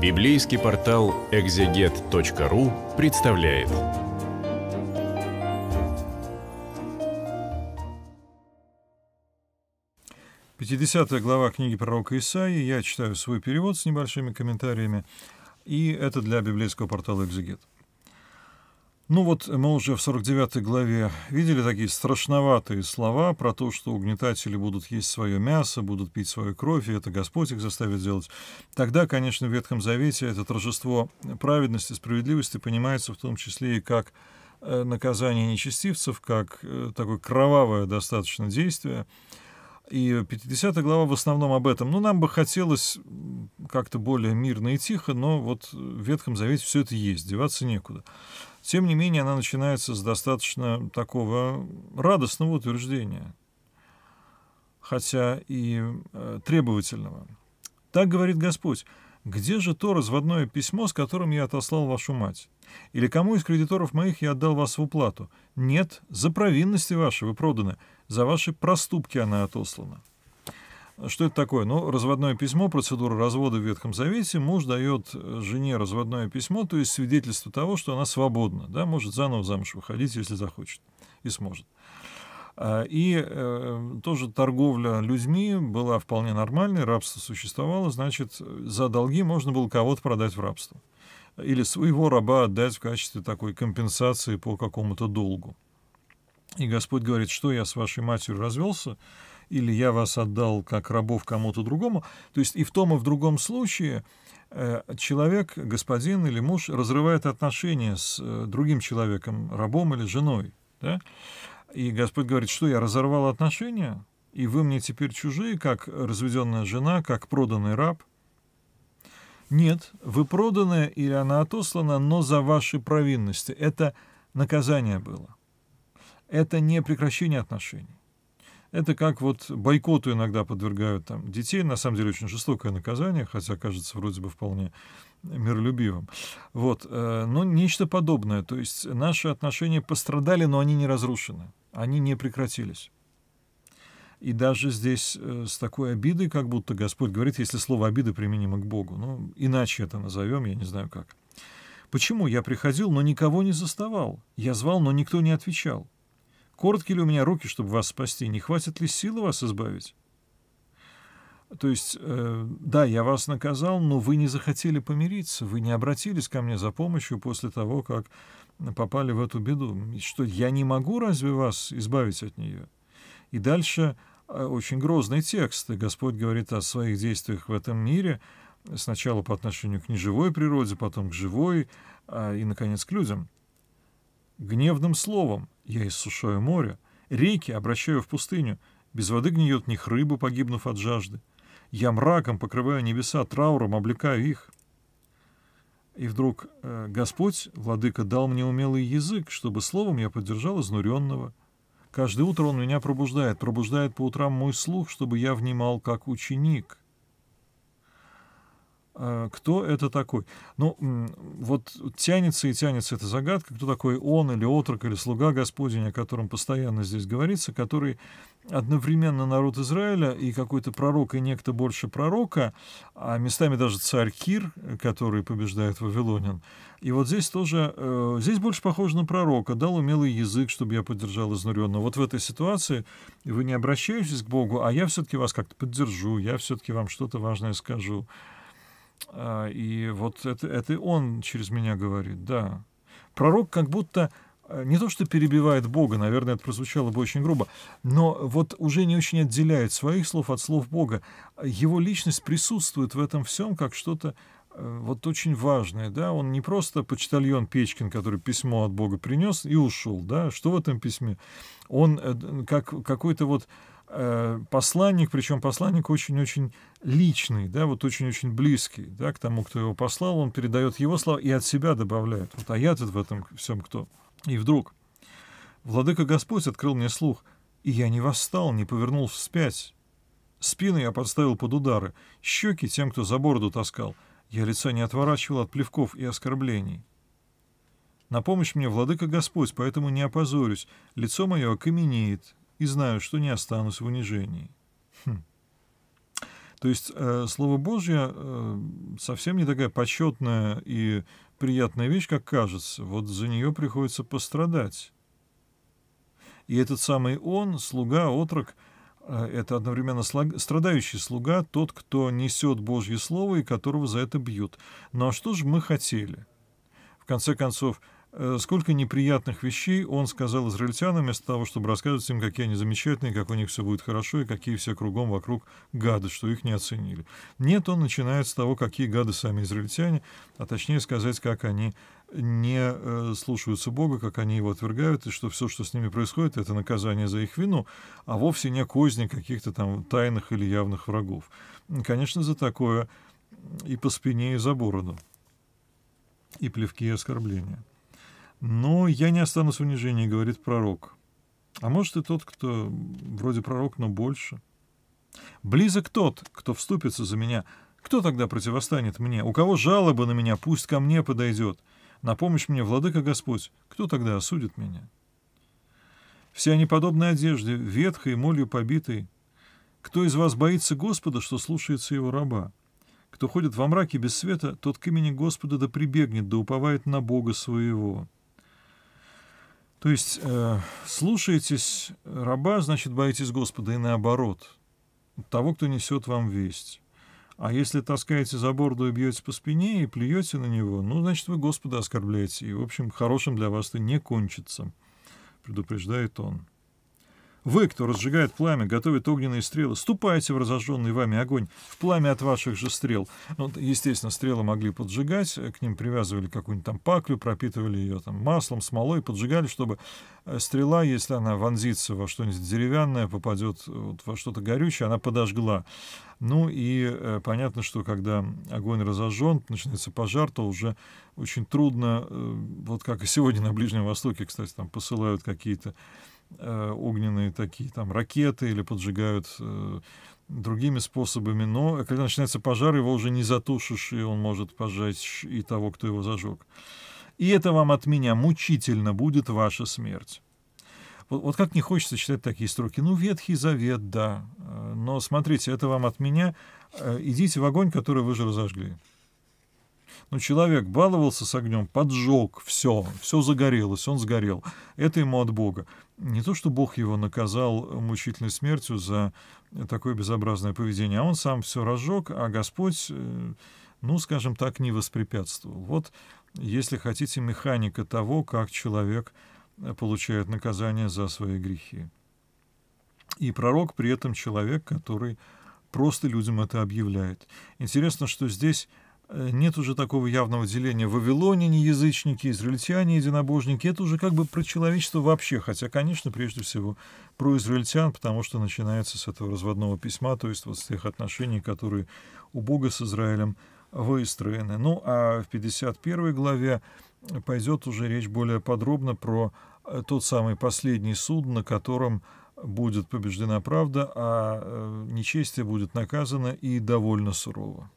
Библейский портал экзегет.ру представляет. Пятидесятая глава книги пророка Исаии. Я читаю свой перевод с небольшими комментариями. И это для библейского портала «Экзегет». Ну вот мы уже в 49 главе видели такие страшноватые слова про то, что угнетатели будут есть свое мясо, будут пить свою кровь, и это Господь их заставит делать. Тогда, конечно, в Ветхом Завете это торжество праведности, справедливости понимается в том числе и как э, наказание нечестивцев, как э, такое кровавое достаточно действие. И 50 глава в основном об этом. Ну, нам бы хотелось как-то более мирно и тихо, но вот в Ветхом Завете все это есть, деваться некуда. Тем не менее, она начинается с достаточно такого радостного утверждения, хотя и э, требовательного. Так говорит Господь где же то разводное письмо, с которым я отослал вашу мать? Или кому из кредиторов моих я отдал вас в уплату? Нет, за провинности ваши вы проданы, за ваши проступки она отослана». Что это такое? Ну, разводное письмо, процедура развода в Ветхом Завете. Муж дает э, жене разводное письмо, то есть свидетельство того, что она свободна, да, может заново замуж выходить, если захочет, и сможет. А, и э, тоже торговля людьми была вполне нормальной, рабство существовало, значит, за долги можно было кого-то продать в рабство. Или своего раба отдать в качестве такой компенсации по какому-то долгу. И Господь говорит, что я с вашей матерью развелся, или я вас отдал как рабов кому-то другому. То есть и в том, и в другом случае э, человек, господин или муж разрывает отношения с э, другим человеком, рабом или женой. Да? И Господь говорит, что я разорвал отношения, и вы мне теперь чужие, как разведенная жена, как проданный раб. Нет, вы проданная или она отослана, но за ваши провинности. Это наказание было. Это не прекращение отношений. Это как вот бойкоту иногда подвергают там детей. На самом деле очень жестокое наказание, хотя кажется вроде бы вполне миролюбивым. Вот, э, но нечто подобное. То есть наши отношения пострадали, но они не разрушены они не прекратились. И даже здесь э, с такой обидой, как будто Господь говорит, если слово обида применимо к Богу. Ну, иначе это назовем, я не знаю как. Почему я приходил, но никого не заставал? Я звал, но никто не отвечал. Коротки ли у меня руки, чтобы вас спасти? Не хватит ли силы вас избавить? То есть, э, да, я вас наказал, но вы не захотели помириться, вы не обратились ко мне за помощью после того, как попали в эту беду. Что, я не могу разве вас избавить от нее? И дальше э, очень грозный текст. И Господь говорит о своих действиях в этом мире, сначала по отношению к неживой природе, потом к живой э, и, наконец, к людям. Гневным словом я иссушаю море, реки обращаю в пустыню, без воды гниет них рыба, погибнув от жажды. Я мраком покрываю небеса трауром, облекаю их. И вдруг э, Господь, Владыка, дал мне умелый язык, чтобы словом я поддержал изнуренного. Каждое утро он меня пробуждает, пробуждает по утрам мой слух, чтобы я внимал как ученик. Э, кто это такой. Ну, вот тянется и тянется эта загадка, кто такой он или отрок или слуга Господень, о котором постоянно здесь говорится, который одновременно народ Израиля и какой-то пророк, и некто больше пророка, а местами даже царь Кир, который побеждает Вавилонин. И вот здесь тоже, э, здесь больше похоже на пророка, дал умелый язык, чтобы я поддержал изнуренного. Вот в этой ситуации вы не обращаетесь к Богу, а я все-таки вас как-то поддержу, я все-таки вам что-то важное скажу. А, и вот это, это он через меня говорит, да. Пророк как будто э, не то что перебивает Бога, наверное, это прозвучало бы очень грубо, но вот уже не очень отделяет своих слов от слов Бога. Его личность присутствует в этом всем как что-то э, вот очень важное, да, он не просто почтальон Печкин, который письмо от Бога принес и ушел, да, что в этом письме, он э, как какой-то вот Э, посланник, причем посланник очень-очень личный, да, вот очень-очень близкий, да, к тому, кто его послал, он передает его слова и от себя добавляет. Вот а я тут в этом всем кто. И вдруг Владыка Господь открыл мне слух, и я не восстал, не повернул вспять. Спину я подставил под удары, щеки тем, кто за бороду таскал. Я лица не отворачивал от плевков и оскорблений. На помощь мне, Владыка Господь, поэтому не опозорюсь. Лицо мое окаменеет, и знаю, что не останусь в унижении. Хм. То есть э, Слово Божье э, совсем не такая почетная и приятная вещь, как кажется. Вот за нее приходится пострадать. И этот самый он, слуга, отрок, э, это одновременно слаг... страдающий слуга, тот, кто несет Божье Слово и которого за это бьют. Но ну, а что же мы хотели? В конце концов, Э, сколько неприятных вещей он сказал израильтянам, вместо того, чтобы рассказывать им, какие они замечательные, как у них все будет хорошо и какие все кругом вокруг гады, что их не оценили. Нет, он начинает с того, какие гады сами израильтяне, а точнее сказать, как они не э, слушаются Бога, как они его отвергают, и что все, что с ними происходит, это наказание за их вину, а вовсе не козни каких-то там тайных или явных врагов. Конечно, за такое и по спине, и за бороду, и плевки и оскорбления. Но «Ну, я не останусь в унижении, говорит пророк. А может и тот, кто вроде пророк, но больше. Близок тот, кто вступится за меня. Кто тогда противостанет мне? У кого жалобы на меня, пусть ко мне подойдет. На помощь мне, владыка Господь, кто тогда осудит меня? Все они подобны одежде, ветхой, молью побитой. Кто из вас боится Господа, что слушается его раба? Кто ходит во мраке без света, тот к имени Господа да прибегнет, да уповает на Бога своего». То есть э, слушаетесь раба, значит, боитесь Господа, и наоборот, того, кто несет вам весть. А если таскаете за борду и бьете по спине и плюете на него, ну, значит, вы Господа оскорбляете, и, в общем, хорошим для вас это не кончится, предупреждает он. Вы, кто разжигает пламя, готовит огненные стрелы, ступайте в разожженный вами огонь, в пламя от ваших же стрел. Ну, естественно, стрелы могли поджигать, э, к ним привязывали какую-нибудь там паклю, пропитывали ее там маслом, смолой, поджигали, чтобы э, стрела, если она вонзится во что-нибудь деревянное, попадет э, вот во что-то горючее, она подожгла. Ну и э, понятно, что когда огонь разожжен, начинается пожар, то уже очень трудно, э, вот как и сегодня на Ближнем Востоке, кстати, там посылают какие-то э, огненные такие, там, ракеты или поджигают э, другими способами. Но когда начинается пожар, его уже не затушишь, и он может пожечь и того, кто его зажег. И это вам от меня мучительно будет ваша смерть. Вот, вот как не хочется читать такие строки. Ну, Ветхий Завет, да. Э, но смотрите, это вам от меня. Э, идите в огонь, который вы же разожгли. Но человек баловался с огнем, поджег все, все загорелось, он сгорел. Это ему от Бога. Не то, что Бог его наказал мучительной смертью за такое безобразное поведение, а он сам все разжег, а Господь, э, ну, скажем так, не воспрепятствовал. Вот, если хотите, механика того, как человек получает наказание за свои грехи. И пророк при этом человек, который просто людям это объявляет. Интересно, что здесь Э, нет уже такого явного деления вавилоняне, язычники, израильтяне, единобожники. Это уже как бы про человечество вообще, хотя, конечно, прежде всего про израильтян, потому что начинается с этого разводного письма, то есть вот с тех отношений, которые у Бога с Израилем выстроены. Ну, а в 51 главе пойдет уже речь более подробно про э, тот самый последний суд, на котором будет побеждена правда, а э, нечестие будет наказано и довольно сурово.